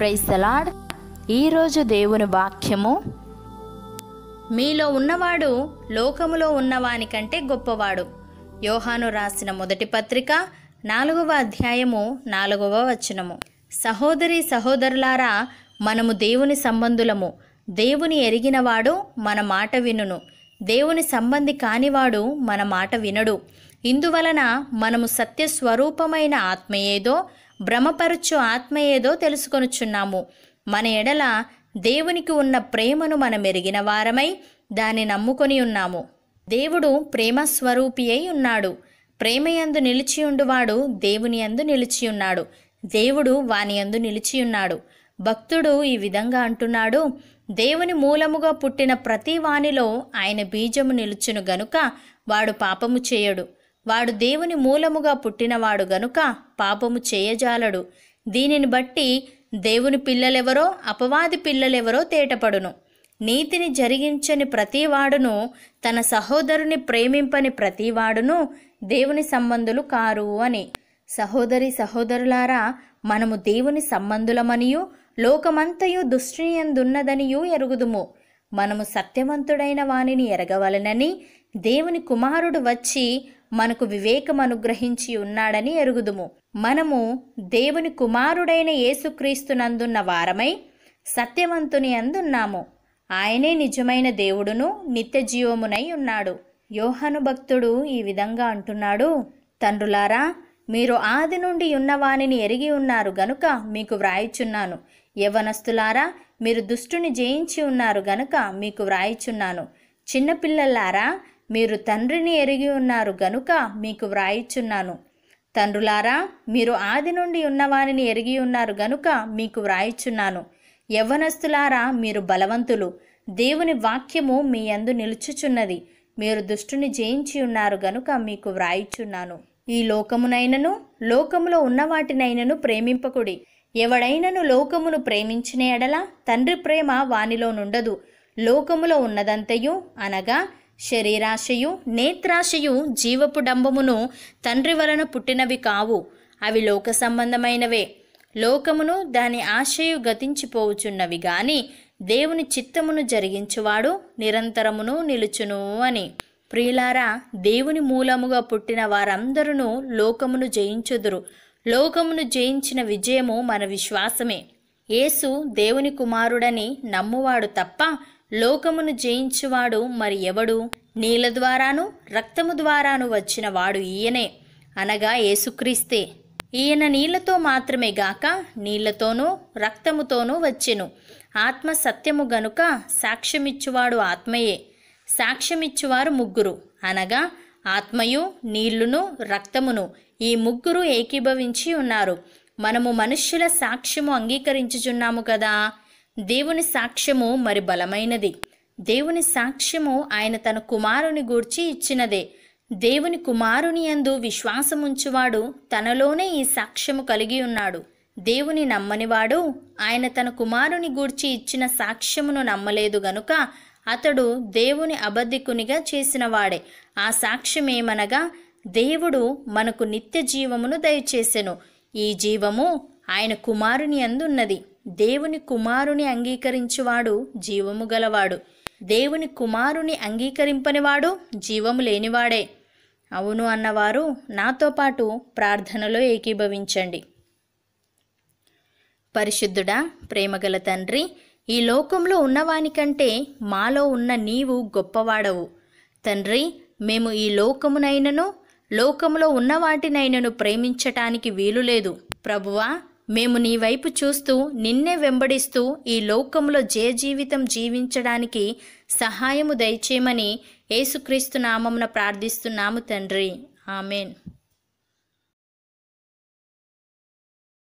praise salad ఈరోజు దేవుని వాక్యము మీలో ఉన్నవాడు లోకములో ఉన్నవాని కంటే గొప్పవాడు యోహాను రాసిన మొదటి పత్రిక నాలుగవ అధ్యాయము నాలుగవ వచనము సహోదరి సహోదరులారా మనము దేవుని సంబంధులము దేవుని ఎరిగినవాడు మన మాట వినును దేవుని సంబంధి కానివాడు మన మాట వినడు ఇందువలన మనము సత్యస్వరూపమైన ఆత్మ ఏదో భ్రమపరచు ఆత్మ ఏదో తెలుసుకొనుచున్నాము మన ఎడల దేవునికి ఉన్న ప్రేమను మనం మెరిగిన వారమై దాన్ని నమ్ముకొని ఉన్నాము దేవుడు ప్రేమ అయి ఉన్నాడు ప్రేమయందు నిలిచియుండువాడు దేవుని యందు నిలిచియున్నాడు దేవుడు వానియందు నిలిచియున్నాడు భక్తుడు ఈ విధంగా అంటున్నాడు దేవుని మూలముగా పుట్టిన ప్రతి వానిలో ఆయన బీజము నిలుచును గనుక వాడు పాపము చేయడు వాడు దేవుని మూలముగా పుట్టినవాడు గనుక పాపము చేయజాలడు దీనిని బట్టి దేవుని పిల్లలెవరో అపవాది పిల్లలెవరో తేటపడును నీతిని జరిగించని ప్రతివాడును తన సహోదరుని ప్రేమింపని ప్రతివాడును దేవుని సంబంధులు కారు అని సహోదరి సహోదరులారా మనము దేవుని సంబంధులమనియు లోకమంతయు దుష్టిని ఎందున్నదనియు ఎరుగుదుము మనము సత్యవంతుడైన వానిని ఎరగవలనని దేవుని కుమారుడు వచ్చి మనకు వివేకం అనుగ్రహించి ఉన్నాడని ఎరుగుదుము మనము దేవుని కుమారుడైన యేసుక్రీస్తునందున్న వారమై సత్యవంతుని అందున్నాము ఆయనే నిజమైన దేవుడును నిత్యజీవమునై ఉన్నాడు యోహను భక్తుడు ఈ విధంగా అంటున్నాడు తండ్రులారా మీరు ఆది నుండి ఉన్నవానిని ఎరిగి ఉన్నారు గనుక మీకు వ్రాయిచున్నాను యవనస్తులారా మీరు దుష్టుని జయించి ఉన్నారు గనుక మీకు వ్రాయిచున్నాను చిన్నపిల్లలారా మీరు తండ్రిని ఎరిగి ఉన్నారు గనుక మీకు వ్రాయిచున్నాను తండ్రులారా మీరు ఆది నుండి ఉన్నవారిని ఎరిగి ఉన్నారు గనుక మీకు వ్రాయిచున్నాను యవ్వనస్తులారా మీరు బలవంతులు దేవుని వాక్యము మీ అందు నిలుచుచున్నది మీరు దుష్టుని జయించి ఉన్నారు గనుక మీకు వ్రాయిచున్నాను ఈ లోకమునైనను లోకములో ఉన్న వాటినైనను ప్రేమింపకుడి ఎవడైనను లోకమును ప్రేమించిన ఎడల తండ్రి ప్రేమ వానిలో నుండదు లోకములో ఉన్నదంతయు అనగా శరీరాశయు నేత్రాశయు జీవపు డంబమును తండ్రి వలన పుట్టినవి కావు అవి లోక సంబంధమైనవే లోకమును దాని ఆశయు గతించిపోవుచున్నవి గాని దేవుని చిత్తమును జరిగించువాడు నిరంతరమును నిలుచును అని ప్రియులారా దేవుని మూలముగా పుట్టిన వారందరూ లోకమును జయించుదురు లోకమును జయించిన విజయము మన విశ్వాసమే యేసు దేవుని కుమారుడని నమ్మువాడు తప్ప లోకమును జయించువాడు మరి ఎవడు నీల ద్వారాను రక్తము ద్వారాను వచ్చిన వాడు ఈయనే అనగా యేసుక్రీస్తే ఈయన నీళ్లతో మాత్రమే గాక నీళ్లతోనూ రక్తముతోనూ వచ్చెను ఆత్మ సత్యము గనుక సాక్ష్యమిచ్చువాడు ఆత్మయే సాక్ష్యమిచ్చువారు ముగ్గురు అనగా ఆత్మయు నీళ్లును రక్తమును ఈ ముగ్గురు ఏకీభవించి ఉన్నారు మనము మనుష్యుల సాక్ష్యము అంగీకరించుచున్నాము కదా దేవుని సాక్ష్యము మరి బలమైనది దేవుని సాక్ష్యము ఆయన తన కుమారుని గూర్చి ఇచ్చినదే దేవుని కుమారుని యందు విశ్వాసముంచువాడు తనలోనే ఈ సాక్ష్యము కలిగి ఉన్నాడు దేవుని నమ్మనివాడు ఆయన తన కుమారుని గూర్చి ఇచ్చిన సాక్ష్యమును నమ్మలేదు గనుక అతడు దేవుని అబద్ధికునిగా చేసినవాడే ఆ సాక్ష్యమేమనగా దేవుడు మనకు నిత్య జీవమును దయచేసెను ఈ జీవము ఆయన కుమారుని అందున్నది దేవుని కుమారుని అంగీకరించువాడు జీవము గలవాడు దేవుని కుమారుని అంగీకరింపనివాడు జీవము లేనివాడే అవును అన్నవారు నాతో పాటు ప్రార్థనలో ఏకీభవించండి పరిశుద్ధుడా ప్రేమగల తండ్రి ఈ లోకంలో ఉన్నవానికంటే మాలో ఉన్న నీవు గొప్పవాడవు తండ్రి మేము ఈ లోకమునైనను లోకంలో ఉన్న వాటినైనను ప్రేమించటానికి వీలులేదు ప్రభువా మేము నీ వైపు చూస్తూ నిన్నే వెంబడిస్తూ ఈ లోకంలో జయ జీవితం జీవించడానికి సహాయము దయచేయమని యేసుక్రీస్తు నామమున ప్రార్థిస్తున్నాము తండ్రి ఆమెన్